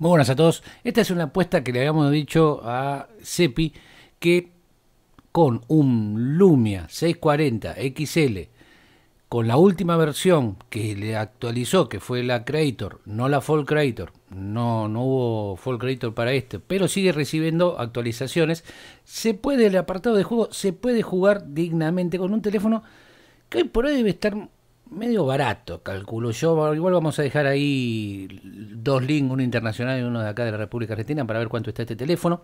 Muy buenas a todos. Esta es una apuesta que le habíamos dicho a Sepi que con un Lumia 640 XL, con la última versión que le actualizó, que fue la Creator, no la Fall Creator, no, no hubo Fall Creator para este, pero sigue recibiendo actualizaciones, se puede, el apartado de juego, se puede jugar dignamente con un teléfono que hoy por hoy debe estar medio barato, calculo yo. Igual vamos a dejar ahí dos links, uno internacional y uno de acá de la República Argentina, para ver cuánto está este teléfono.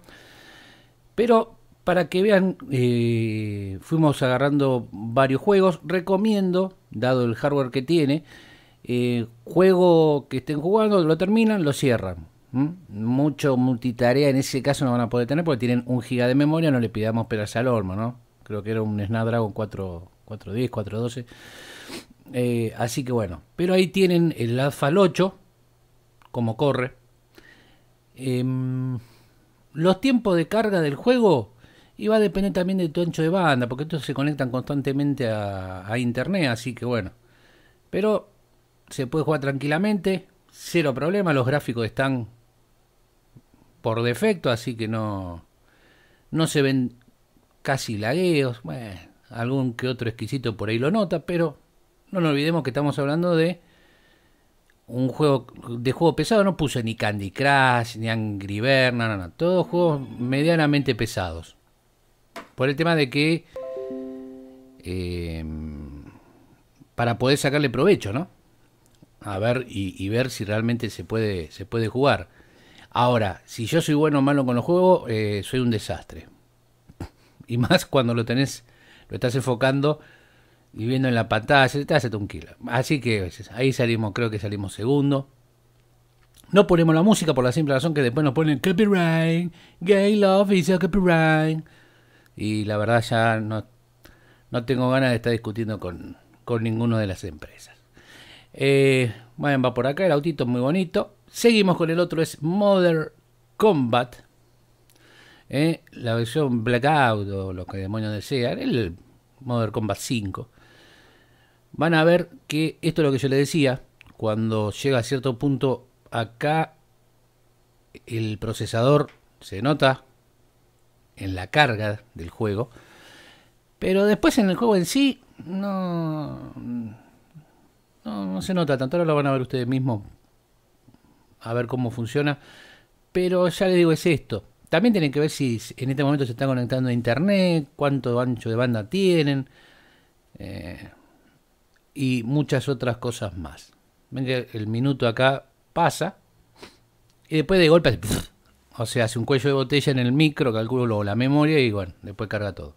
Pero para que vean, eh, fuimos agarrando varios juegos. Recomiendo, dado el hardware que tiene, eh, juego que estén jugando, lo terminan, lo cierran. Mucho multitarea en ese caso no van a poder tener porque tienen un giga de memoria, no le pidamos peras al horno, ¿no? Creo que era un Snapdragon 4, 410, 412 eh, así que bueno, pero ahí tienen el Alfa 8, como corre. Em, los tiempos de carga del juego y va a depender también de tu ancho de banda, porque estos se conectan constantemente a, internet, así que bueno. Pero se puede jugar tranquilamente, cero problema, los gráficos están por defecto, así que no, no se ven casi lagueos. algún que otro exquisito por ahí lo nota, pero no nos olvidemos que estamos hablando de un juego de juego pesado. No puse ni Candy Crush, ni Angry Bird, no, no, no. Todos juegos medianamente pesados. Por el tema de que... Eh, para poder sacarle provecho, ¿no? A ver y, ver si realmente se puede, se puede jugar. Ahora, si yo soy bueno o malo con los juegos, eh, soy un desastre. Y más cuando lo tenés, lo estás enfocando y viendo en la pantalla, se te hace Así que ahí salimos, creo que salimos segundo. No ponemos la música por la simple razón que después nos ponen copyright, gay love is a copyright. Y la verdad ya no, no tengo ganas de estar discutiendo con, con ninguna de las empresas. Eh, bueno, va por acá, el autito es muy bonito. Seguimos con el otro, es Modern Combat. Eh, la versión Blackout o lo que demonios desean. El Modern Combat 5 van a ver que esto es lo que yo le decía, cuando llega a cierto punto acá el procesador se nota en la carga del juego, pero después en el juego en sí no, no, se nota tanto, ahora lo van a ver ustedes mismos, a ver cómo funciona, pero ya les digo es esto. También tienen que ver si en este momento se están conectando a internet, cuánto ancho de banda tienen. Eh, y muchas otras cosas más. El minuto acá pasa y después de golpe, o sea, hace un cuello de botella en el micro, calculo luego la memoria y bueno, después carga todo.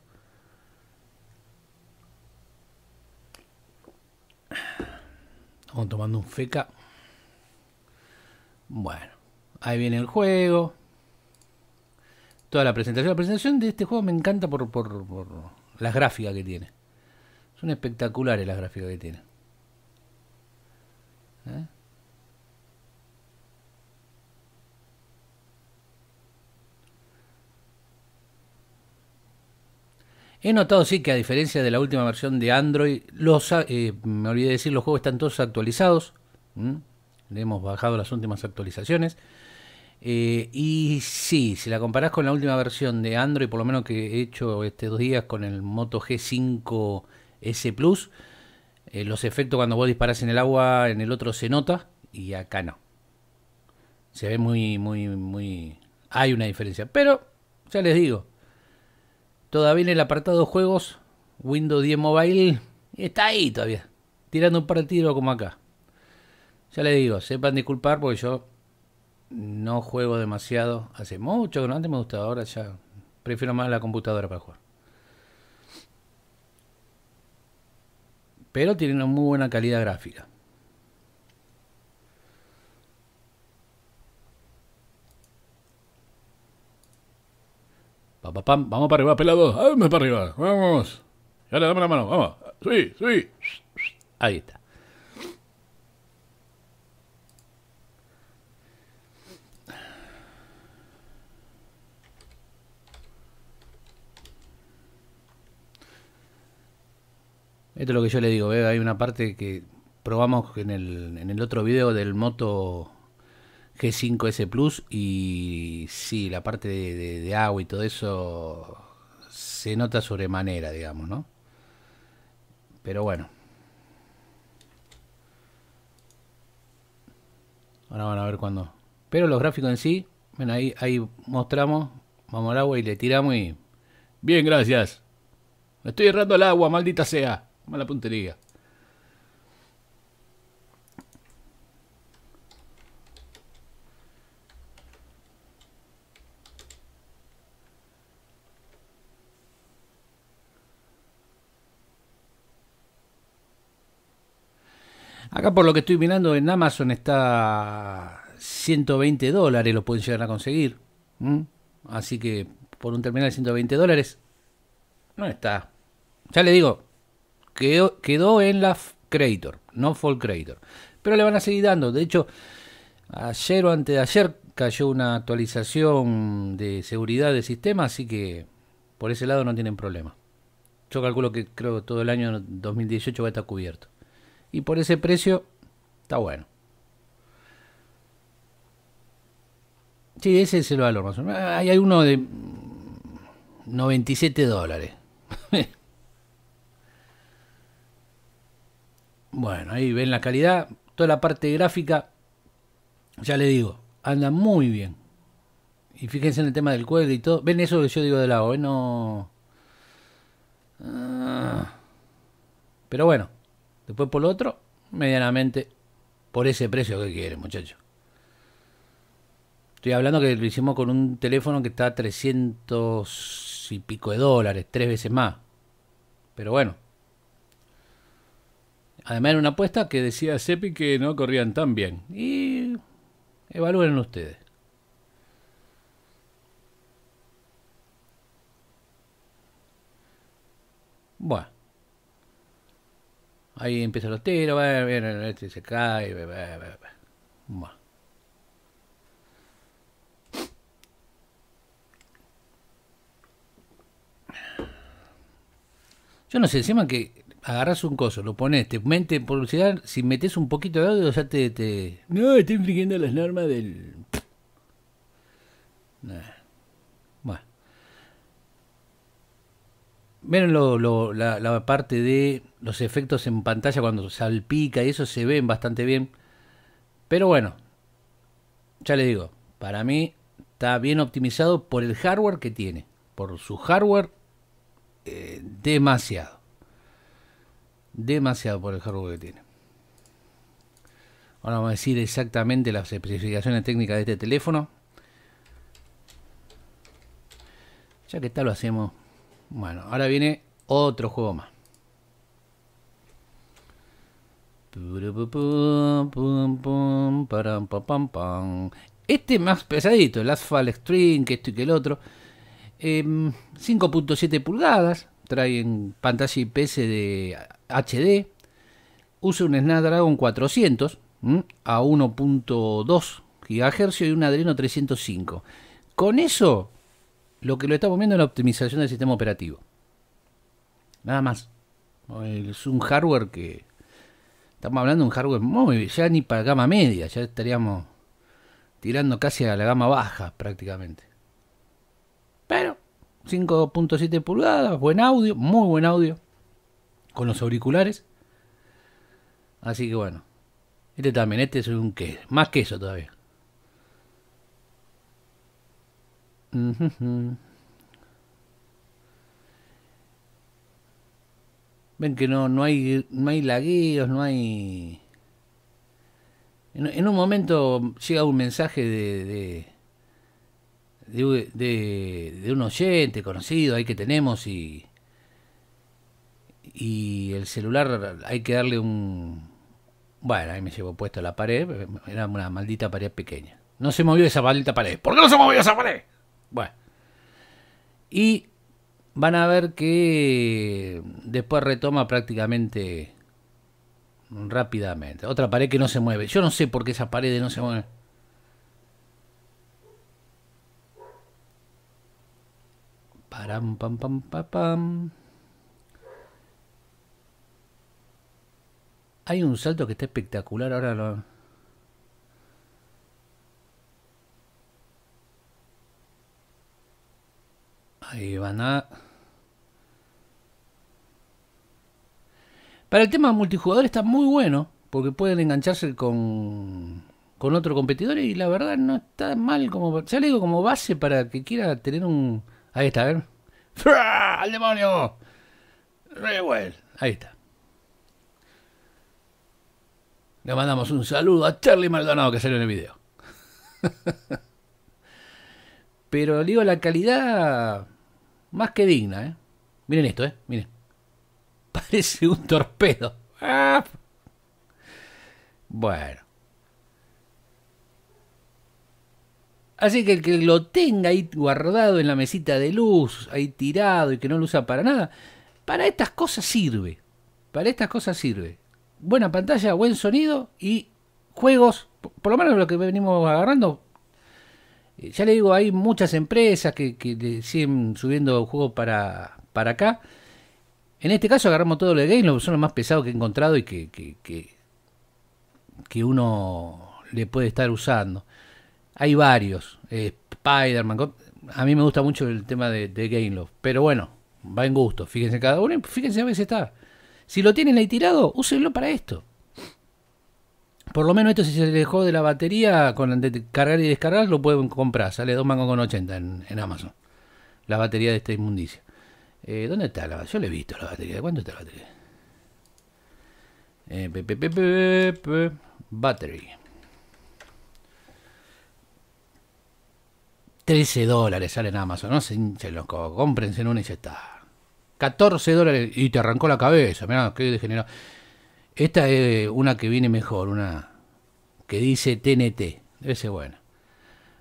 Vamos tomando un feca. Bueno, ahí viene el juego. Toda la presentación. La presentación de este juego me encanta por, por, por las gráficas que tiene. Son espectaculares las gráficas que tiene. ¿Eh? He notado sí que a diferencia de la última versión de Android, los eh, me olvidé de decir, los juegos están todos actualizados. Le hemos bajado las últimas actualizaciones. Eh, y sí, si la comparás con la última versión de Android, por lo menos que he hecho estos dos días con el Moto G5 ese plus. Eh, los efectos cuando vos disparás en el agua, en el otro se nota y acá no. Se ve muy, muy, muy... Hay una diferencia. Pero, ya les digo, todavía en el apartado juegos, Windows 10 Mobile está ahí todavía. Tirando un par de como acá. Ya les digo, sepan disculpar porque yo no juego demasiado. Hace mucho, antes me gustaba, ahora ya prefiero más la computadora para jugar. pero tiene una muy buena calidad gráfica. pam, vamos para arriba, pelado. Vamos para arriba. Vamos. Ya le la mano. Vamos. Sí, sí. Ahí está. Esto es lo que yo le digo, hay una parte que probamos en el, otro video del Moto G5S Plus y sí, la parte de, agua y todo eso se nota sobremanera, digamos, ¿no? Pero bueno. Ahora van a ver cuándo. Pero los gráficos en sí, bueno ahí, ahí mostramos, vamos al agua y le tiramos y... Bien, gracias. Me estoy errando el agua, maldita sea. Mala puntería. Acá por lo que estoy mirando en Amazon está 120 dólares, lo pueden llegar a conseguir. Así que por un terminal de 120 dólares no está. Ya le digo, Quedó, en la Creator, no Fall Creator. Pero le van a seguir dando. De hecho, ayer o antes de ayer cayó una actualización de seguridad del sistema, así que por ese lado no tienen problema. Yo calculo que creo que todo el año 2018 va a estar cubierto. Y por ese precio, está bueno. Sí, ese es el valor más Hay uno de 97 dólares. Bueno, ahí ven la calidad, toda la parte gráfica, ya le digo, anda muy bien. Y fíjense en el tema del cuerpo y todo. Ven eso que yo digo de lado, ¿eh? No... Ah. Pero bueno, después por lo otro, medianamente por ese precio que quieren, muchachos. Estoy hablando que lo hicimos con un teléfono que está a 300 y pico de dólares, tres veces más. Pero bueno, Además era una apuesta que decía Sepi que no corrían tan bien. Y evalúen ustedes. Bueno. Ahí empiezan los tiros, vienen, este se cae. Bueno. Yo no sé, encima que agarras un coso, lo pones, te mente publicidad, si metes un poquito de audio ya te, te... No, estoy infringiendo las normas del... Bueno. Miren la, parte de los efectos en pantalla cuando salpica y eso se ven bastante bien. Pero bueno, ya les digo, para mí está bien optimizado por el hardware que tiene. Por su hardware, eh, demasiado demasiado por el hardware que tiene. Ahora vamos a decir exactamente las especificaciones técnicas de este teléfono. Ya que está lo hacemos. Bueno, ahora viene otro juego más. Este más pesadito, el Asphalt String, que esto y que el otro. 5.7 em, pulgadas, traen pantalla IPS de HD, usa un Snapdragon 400 a 1.2 GHz y un Adreno 305. Con eso, lo que lo estamos viendo es la optimización del sistema operativo. Nada más. Es un hardware que... Estamos hablando de un hardware móvil, ya ni para gama media, ya estaríamos tirando casi a la gama baja prácticamente. Pero 5.7 pulgadas, buen audio, muy buen audio, con los auriculares. Así que bueno, este también, este es un queso, más queso todavía. Ven que no, no hay, no hay lagueos, no hay... En, un momento llega un mensaje de de, un oyente conocido ahí que tenemos y, y el celular hay que darle un... Bueno, ahí me llevo puesto la pared, era una maldita pared pequeña. No se movió esa maldita pared. ¿Por qué no se movió esa pared? Bueno. Y van a ver que después retoma prácticamente rápidamente. Otra pared que no se mueve. Yo no sé por qué esa pared no se mueve Hay un salto que está espectacular, ahora lo... Ahí van a... Para el tema multijugador está muy bueno, porque pueden engancharse con, con otro competidor y la verdad no está mal como... Ya le digo, como base para que quiera tener un... Ahí está, a ver. ¡Al demonio! Rewell. Ahí está. Le mandamos un saludo a Charlie Maldonado que salió en el video. Pero digo, la calidad más que digna, ¿eh? Miren esto, ¿eh? Miren. Parece un torpedo. Ah. Bueno. Así que el que lo tenga ahí guardado en la mesita de luz, ahí tirado y que no lo usa para nada, para estas cosas sirve. Para estas cosas sirve. Buena pantalla, buen sonido y juegos, por lo menos lo que venimos agarrando. Eh, ya le digo, hay muchas empresas que, que siguen subiendo juegos para, para acá. En este caso agarramos todo lo de games son los más pesados que he encontrado y que, que, que uno le puede estar usando. Hay varios. Eh, Spider-Man. A mí me gusta mucho el tema de, de Game Pero bueno, va en gusto. Fíjense cada uno. Fíjense a veces está. Si lo tienen ahí tirado, úsenlo para esto. Por lo menos esto si se dejó de la batería, con de cargar y descargar, lo pueden comprar. Sale 2 mangos con 80 en, Amazon. La batería de esta inmundicia. Eh, ¿Dónde está la batería? Yo le he visto la batería. ¿Cuánto está la batería? Eh, battery. 13 dólares sale en Amazon, no se los cómprense en una y ya está. 14 dólares y te arrancó la cabeza, mirá, qué degenerado. Esta es una que viene mejor, una que dice TNT, debe ser buena.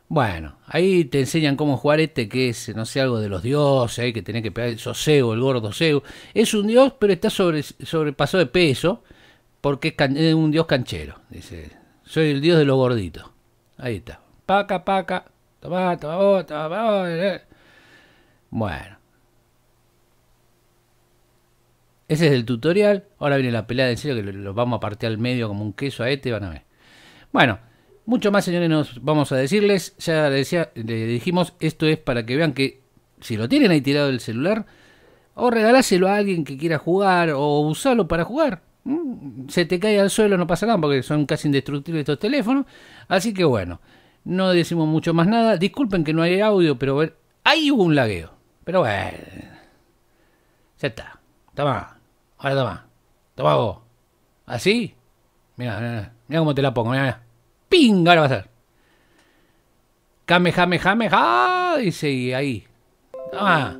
Bueno, ahí te enseñan cómo jugar este que es, no sé, algo de los dioses, hay que tener que pegar, Soseo, el gordo Zeus. Es un dios, pero está sobre, sobrepasado de peso, porque es, es un dios canchero. Dice, soy el dios de los gorditos. Ahí está. Paca, paca, bueno. Ese es el tutorial. Ahora viene la pelea de serio que lo vamos a partir al medio como un queso a este. Van a ver. Bueno, mucho más, señores, nos vamos a decirles. Ya les, decía, dijimos, esto es para que vean que si lo tienen ahí tirado del celular, o regaláselo a alguien que quiera jugar, o usalo para jugar. ¿Mm? Se te cae al suelo, no pasa nada, porque son casi indestructibles estos teléfonos. Así que bueno. No decimos mucho más nada. Disculpen que no hay audio, pero ahí hubo un lagueo. Pero bueno. Ya está. Toma. Ahora toma. Toma vos. ¿Así? Mira, mira, cómo te la pongo. Mira, mira. ¡Ping! Ahora va a ser. Kame, jame, jame, Dice y ahí. Toma.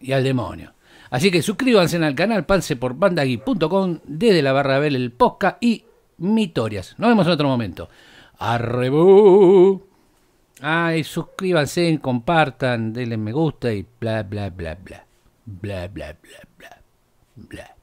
Y al demonio. Así que suscríbanse al canal Pase por bandaguicom desde la barra Bel el Posca y Mitorias. Nos vemos en otro momento ah y suscríbanse, compartan, denle me gusta y bla, bla, bla, bla. Bla, bla, bla, bla. Bla.